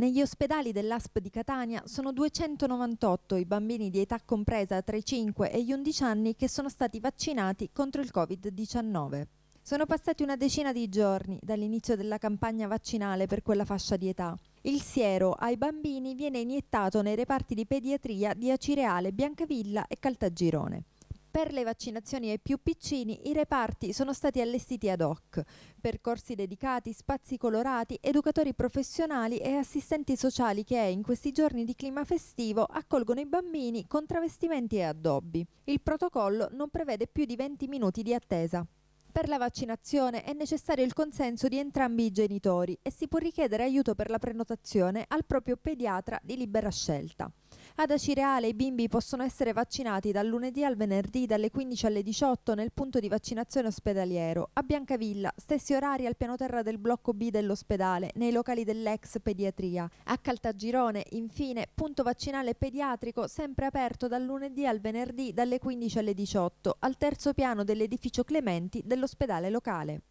Negli ospedali dell'ASP di Catania sono 298 i bambini di età compresa tra i 5 e gli 11 anni che sono stati vaccinati contro il Covid-19. Sono passati una decina di giorni dall'inizio della campagna vaccinale per quella fascia di età. Il siero ai bambini viene iniettato nei reparti di pediatria di Acireale, Biancavilla e Caltagirone. Per le vaccinazioni ai più piccini i reparti sono stati allestiti ad hoc, percorsi dedicati, spazi colorati, educatori professionali e assistenti sociali che in questi giorni di clima festivo accolgono i bambini con travestimenti e addobbi. Il protocollo non prevede più di 20 minuti di attesa. Per la vaccinazione è necessario il consenso di entrambi i genitori e si può richiedere aiuto per la prenotazione al proprio pediatra di libera scelta. Ad Acireale i bimbi possono essere vaccinati dal lunedì al venerdì dalle 15 alle 18 nel punto di vaccinazione ospedaliero. A Biancavilla, stessi orari al piano terra del blocco B dell'ospedale, nei locali dell'ex pediatria. A Caltagirone, infine, punto vaccinale pediatrico sempre aperto dal lunedì al venerdì dalle 15 alle 18 al terzo piano dell'edificio Clementi dell'ospedale locale.